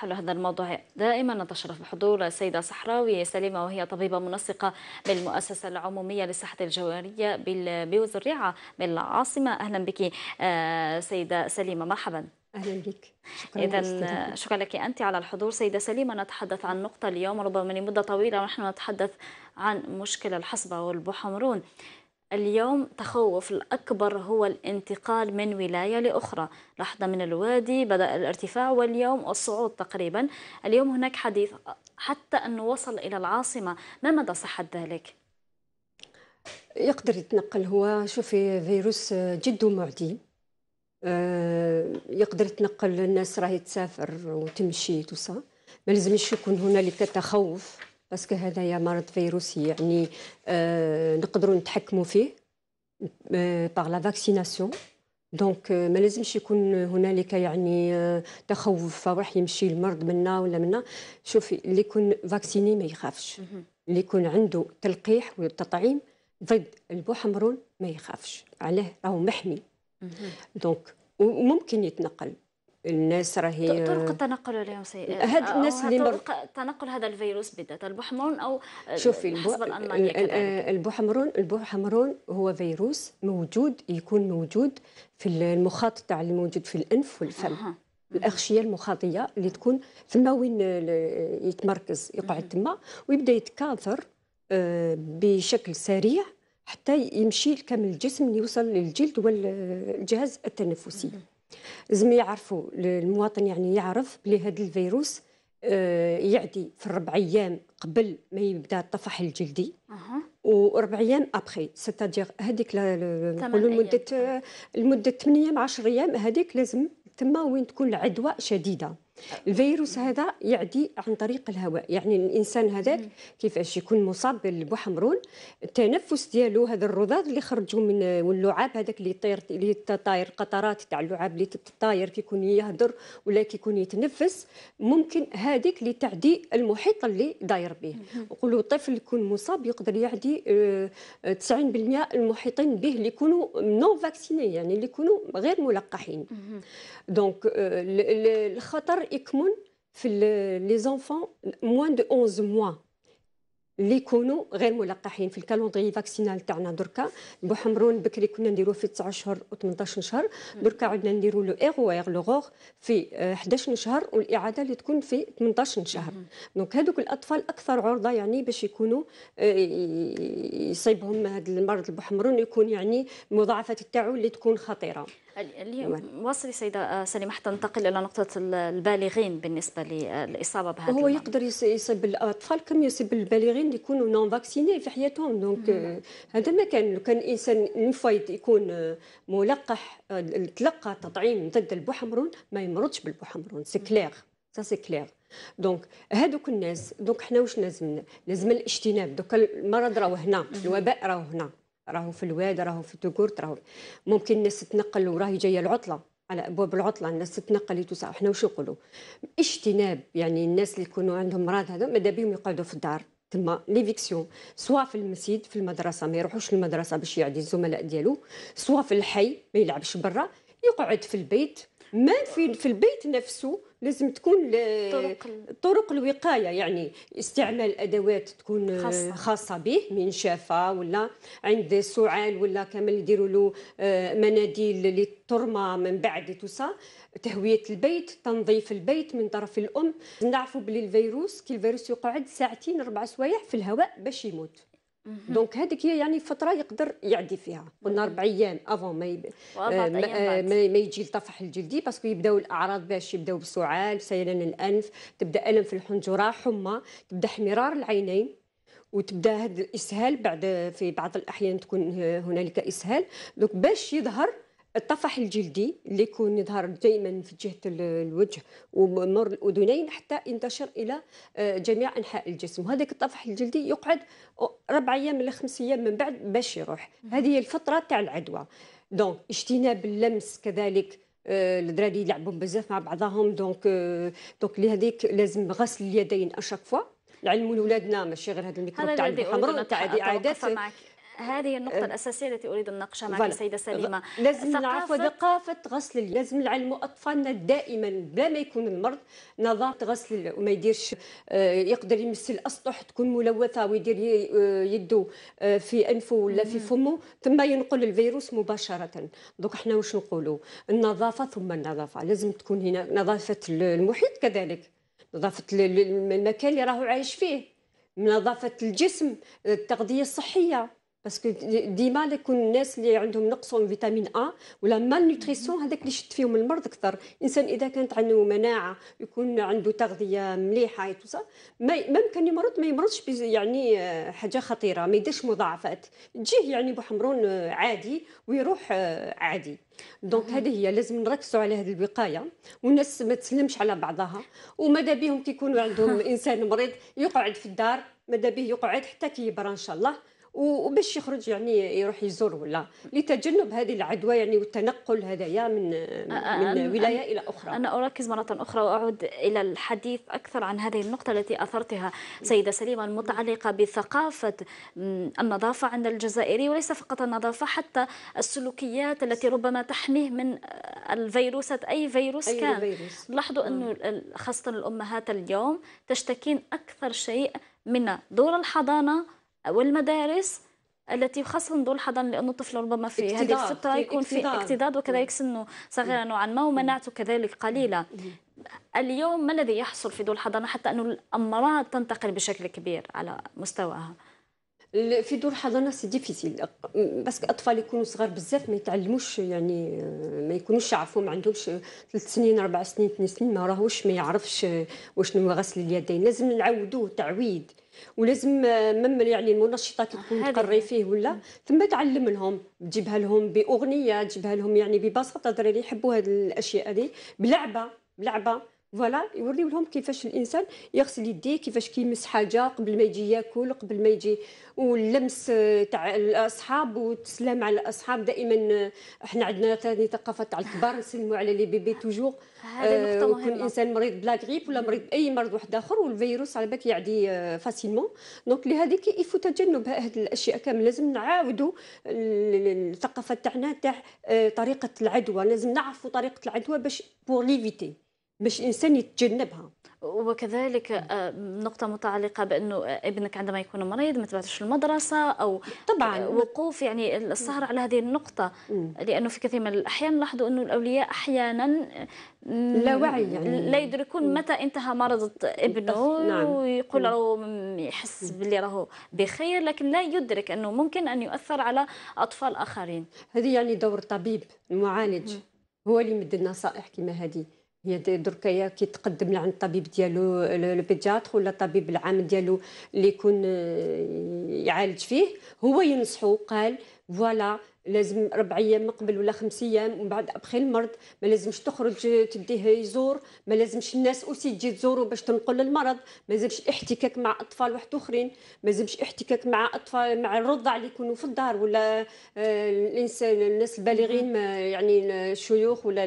حول هذا الموضوع دائما نتشرف بحضور السيدة صحراوي سليمة وهي طبيبة منسقة بالمؤسسة العمومية للصحة الجوارية بوزريعة بالعاصمة أهلا بك آه، سيدة سليمة مرحبا اهلا بك اذا شكرا لك انت على الحضور سيده سليمه نتحدث عن نقطه اليوم ربما لمده طويله ونحن نتحدث عن مشكله الحصبه والبحمرون اليوم تخوف الأكبر هو الانتقال من ولاية لأخرى لحظة من الوادي بدأ الارتفاع واليوم الصعود تقريبا اليوم هناك حديث حتى أنه وصل إلى العاصمة ما مدى صحة ذلك؟ يقدر يتنقل هو شوفي فيروس جد معدي آه، يقدر يتنقل الناس راهي تسافر وتمشي توصل ما لازمش يكون هنالك تخوف باسكو هذايا مرض فيروسي يعني آه، نقدروا نتحكموا فيه باغ لا فاكسيناسيون دونك ما لازمش يكون هنالك يعني آه، تخوف راح يمشي المرض منا ولا منا شوفي اللي يكون فاكسيني ما يخافش اللي يكون عنده تلقيح والتطعيم ضد البوحمرون ما يخافش عليه راهو محمي دونك وممكن يتنقل الناس راهي طرق التنقل اليوم سيئة هاد الناس اللي طرق تنقل هذا الفيروس بالذات البحمرون او شوفي البو... حسب المانيا آه، البحمرون البحمرون هو فيروس موجود يكون موجود في المخاط تاع اللي موجود في الانف والفم أه. الاغشيه المخاطيه اللي تكون ثم وين يتمركز يقعد تما ويبدا يتكاثر آه، بشكل سريع حتى يمشي لكامل الجسم يوصل للجلد والجهاز التنفسي لازم يعرفوا المواطن يعني يعرف بلي هذا الفيروس آه، يعدي في الربع ايام قبل ما يبدا الطفح الجلدي أه. وربع ايام ابخي ستادير هذيك نقولوا المده المده 8 10 ايام هذيك آه، لازم تما وين تكون العدوى شديده الفيروس هذا يعدي عن طريق الهواء يعني الانسان هذاك كيفاش يكون مصاب بالبوحمرون التنفس ديالو هذا الرذاذ اللي خرجوا من واللعاب هذاك اللي يطير اللي طاير قطرات تاع اللعاب اللي تطاير كيكون يهدر ولا كيكون يتنفس ممكن هذيك اللي تعدي المحيط اللي داير به نقولوا طفل يكون مصاب يقدر يعدي 90% آه، المحيطين به اللي يكونوا نون فاكسيني يعني اللي يكونوا غير ملقحين دونك الخطر يكمن في لي زونفون موان دو 11 موا اللي يكونوا غير ملقحين في الكالوندري فاكسينال تاعنا دركا بوحمرون بكري كنا نديروه في 19 شهر و18 شهر دركا عدنا نديروا لو ايغ وايغ لو غوغ في 11 آه، شهر والاعاده اللي تكون في 18 شهر دونك هذوك الاطفال اكثر عرضه يعني باش يكونوا آه، يصيبهم هذا المرض البحمرون يكون يعني مضاعفات تاعو اللي تكون خطيره وصلي نعم. سيدة آه، سليمة حتى ننتقل إلى نقطة البالغين بالنسبة للإصابة بهذا هو يقدر يصيب الأطفال كم يصيب البالغين اللي يكونوا نون فاكسيني في حياتهم دونك آه، هذا ما كان لو كان الإنسان المفيد يكون آه، ملقح تلقى تطعيم ضد البوحمرون ما يمرضش بالبوحمرون سي كليغ سا سي كليغ دونك هذوك الناس دونك حنا واش لازمنا لازم الاجتناب دوك المرض راهو هنا الوباء راهو هنا راهو في الواد راهو في توكورت راهو ممكن الناس تتنقل وراهي جايه العطله على ابواب العطله الناس تتنقل يتوسع احنا وش نقولوا اجتناب يعني الناس اللي يكونوا عندهم مرض هذا ماذا بهم يقعدوا في الدار تما ليفيكسيون سوا في المسجد في المدرسه ما يروحوش للمدرسه باش يعدي الزملاء ديالو سوا في الحي ما يلعبش برا يقعد في البيت ما في في البيت نفسه لازم تكون طرق الوقايه يعني استعمال ادوات تكون خاصه, خاصة به من شافه ولا عند سعال ولا كما يديروا له آه، مناديل للترمى من بعد توسا تهويه البيت تنظيف البيت من طرف الام نعرفوا بلي الفيروس كي الفيروس يقعد ساعتين اربع سوايع في الهواء باش يموت دونك هذيك هي يعني فتره يقدر يعدي فيها قلنا اربع ايام افون ما, يب... آه، آه، ما, ما, يجي الطفح الجلدي باسكو يبداو الاعراض باش يبداو بسعال سيلان الانف تبدا الم في الحنجره حمى تبدا احمرار العينين وتبدا هذا الاسهال بعد في بعض الاحيان تكون هنالك اسهال دونك باش يظهر الطفح الجلدي اللي يكون يظهر دائما في جهه الوجه ومر الاذنين حتى ينتشر الى آه، جميع انحاء الجسم وهذاك الطفح الجلدي يقعد ربع ايام ولا خمس ايام من بعد باش يروح هذه هي الفتره تاع العدوى دونك اجتناب اللمس كذلك آه، الدراري يلعبوا بزاف مع بعضهم دونك آه، دونك لهذيك لازم غسل اليدين اشاك فوا نعلموا لاولادنا ماشي غير هذا الميكروب تاع الحمر تاع عادات هذه النقطة أه، الأساسية التي أريد أن معك سيدة سليمة لازم نعرفوا ثقافة غسل اليد لازم نعلموا أطفالنا دائما بلا ما يكون المرض نظافة غسل اليد وما يديرش أه، يقدر يمس الأسطح تكون ملوثة ويدير أه، يده في أنفه ولا في فمه ثم ينقل الفيروس مباشرة دوك احنا واش نقولوا النظافة ثم النظافة لازم تكون هنا نظافة المحيط كذلك نظافة المكان اللي راهو عايش فيه نظافة الجسم التغذية الصحية باسكو ديما يكون الناس اللي عندهم نقص فيتامين ا ولا مال نوتريسيون هذاك اللي يشد فيهم المرض اكثر الانسان اذا كانت عنده مناعه يكون عنده تغذيه مليحه وتوسا ما ممكن يمرض ما يمرضش يعني حاجه خطيره ما يديرش مضاعفات تجيه يعني بحمرون عادي ويروح عادي دونك هذه هي لازم نركزوا على هذه الوقايه والناس ما تسلمش على بعضها وماذا بهم كيكونوا عندهم انسان مريض يقعد في الدار ماذا به يقعد حتى كيبرى ان شاء الله وباش يخرج يعني يروح يزور ولا لتجنب هذه العدوى يعني والتنقل هذايا من من ولايه الى اخرى انا اركز مره اخرى واعود الى الحديث اكثر عن هذه النقطه التي اثرتها سيده سليمه المتعلقه بثقافه النظافه عند الجزائري وليس فقط النظافه حتى السلوكيات التي ربما تحميه من الفيروسات اي فيروس أي كان فيروس. لاحظوا انه آه. خاصه الامهات اليوم تشتكين اكثر شيء من دور الحضانه والمدارس التي خاصة دول حظا لأنه الطفل ربما في هذه الفترة يكون في اكتداد وكذلك سنه صغيره نوعا ما ومناعته كذلك قليلة اليوم ما الذي يحصل في دول الحضانة حتى أن الأمراض تنتقل بشكل كبير على مستواها في دور الحضانه سي ديفيسيل باسكو الاطفال يكونوا صغار بزاف ما يتعلموش يعني آه، ما يكونوش يعرفوا ما عندهمش ثلاث سنين اربع سنين اثنين سنين ما راهوش ما يعرفش آه، واش غسل اليدين لازم نعودوه تعويد ولازم آه، مم يعني المنشطات اللي تكون تقري فيه ولا ثم تعلم لهم تجيبها لهم باغنيه تجيبها لهم يعني ببساطه الدراري يحبوا هذه الاشياء هذه بلعبه بلعبه فوالا يوريو لهم كيفاش الانسان يغسل يديه كيفاش كيمس حاجه قبل ما يجي ياكل قبل ما يجي واللمس تاع الاصحاب والسلام على الاصحاب دائما احنا عندنا ثاني ثقافه تاع الكبار نسلموا على لي بيبي توجور هذه نقطه آه، مهمه الانسان مريض بلا غريب ولا مريض باي مرض واحد اخر والفيروس على بالك يعدي آه، فاسيلمون دونك لهذيك يفو تجنب هذه الاشياء كامل لازم نعاودوا الثقافه تاعنا تاع آه، طريقه العدوى لازم نعرفوا طريقه العدوى باش بور ليفيتي باش الانسان يتجنبها وكذلك آه، نقطة متعلقة بأنه آه، ابنك عندما يكون مريض ما تبعتش المدرسة أو طبعا آه، وقوف يعني السهر على هذه النقطة لأنه في كثير من الأحيان نلاحظ أنه الأولياء أحيانا لا وعي يعني لا يدركون متى انتهى مرض ابنه نعم. ويقول راهو يحس باللي راهو بخير لكن لا يدرك أنه ممكن أن يؤثر على أطفال آخرين هذه يعني دور الطبيب المعالج هو اللي يمد النصائح كما هذه هي دركايا كيتقدم لعند الطبيب ديالو البيدياتر ولا الطبيب العام ديالو اللي يكون آه، يعالج فيه هو ينصحو قال فوالا لازم ربع ايام من قبل ولا خمس ايام ومن بعد ابخي المرض ما لازمش تخرج تديه يزور ما لازمش الناس اوسي تجي تزورو باش تنقل المرض ما لازمش احتكاك مع اطفال واحد اخرين ما لازمش احتكاك مع اطفال مع الرضع اللي يكونوا في الدار ولا آه، الانسان الناس البالغين يعني الشيوخ ولا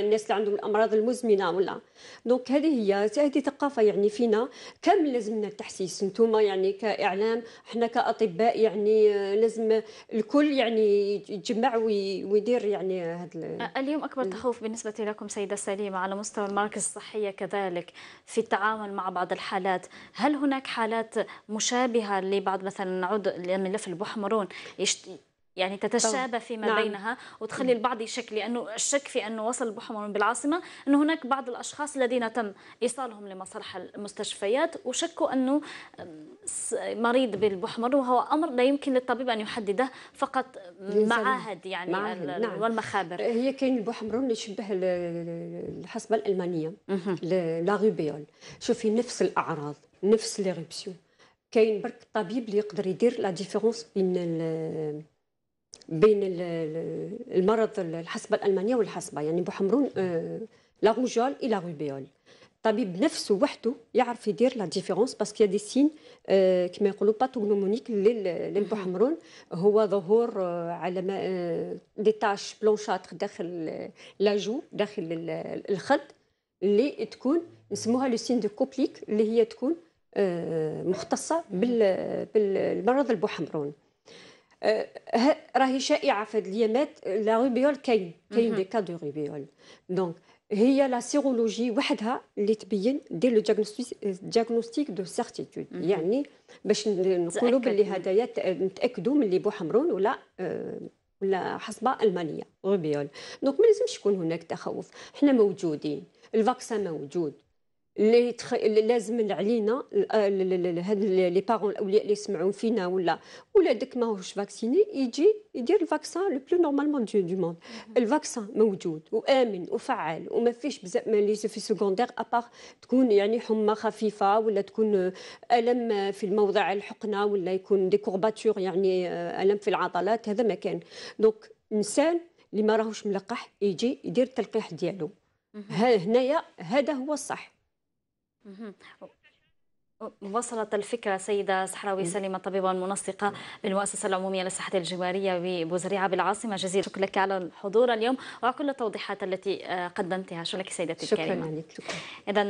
الناس اللي عندهم الامراض المزمنه ولا دونك هذه هي هذه ثقافه يعني فينا كامل لازمنا التحسيس نتوما يعني كاعلام احنا كاطباء يعني آه، لازم الكل يعني يجمع ويدير يعني هذا اليوم اكبر تخوف بالنسبه لكم سيده سليمه على مستوى المراكز الصحيه كذلك في التعامل مع بعض الحالات هل هناك حالات مشابهه لبعض مثلا نعود لملف البحمرون يعني تتشابه فيما نعم. بينها وتخلي البعض يشك لانه الشك في انه وصل البحمرون بالعاصمه انه هناك بعض الاشخاص الذين تم ايصالهم لمصالح المستشفيات وشكوا انه مريض بالبحمر وهو امر لا يمكن للطبيب ان يحدده فقط معاهد يعني معاهد. نعم. والمخابر هي كاين البحمر اللي يشبه الحصبه الالمانيه لا غوبيول شوفي نفس الاعراض نفس ليغيبسيون كاين برك الطبيب اللي يقدر يدير لا ديفيرونس بين بين المرض الحصبه الالمانيه والحصبه يعني بوحمرون آه، لا روجول اي لا روبيول الطبيب نفسه وحده يعرف يدير لا ديفيرونس باسكو دي سين كما يقولوا باتوغنومونيك للبحمرون هو ظهور آه، على دي تاش بلونشاتر داخل لاجو آه، داخل الخد اللي تكون نسموها لو سين دو كوبليك اللي هي تكون مختصه بالمرض البحمرون Euh, euh, راهي شائعه في الايامات لا روبيول كاين كاين دي كا دو روبيول دونك هي لا سيرولوجي وحدها اللي تبين دير لو دياغنوستيك دو سيرتيتود يعني باش نقولوا باللي هدايا نتاكدوا من اللي بوحمرون ولا آه، ولا حصبه المانيه روبيول دونك ما لازمش يكون هناك تخوف حنا موجودين الفاكسان موجود اللي يتخ... لازم علينا هاد لي بارون الاولياء اللي يسمعون فينا ولا ولادك ماهوش فاكسيني يجي يدير الفاكسان لو بلو نورمالمون دو دو موند الفاكسان موجود وامن وفعال وما فيش بزاف لي في سكوندير ابار تكون يعني حمى خفيفه ولا تكون الم في الموضع الحقنه ولا يكون دي كورباتور يعني الم في العضلات هذا ما كان دونك انسان اللي ما راهوش ملقح يجي يدير التلقيح ديالو هنايا هذا هو الصح وصلت الفكرة سيدة صحراوي سلمة طبيبة منسقة بالمؤسسة العمومية للصحة الجوارية ببوزريعة بالعاصمة جزيرة شكرا لك على الحضور اليوم وكل التوضيحات التي آه، قدمتها شكرا لك سيدتي الكريمة شكرا لك اذا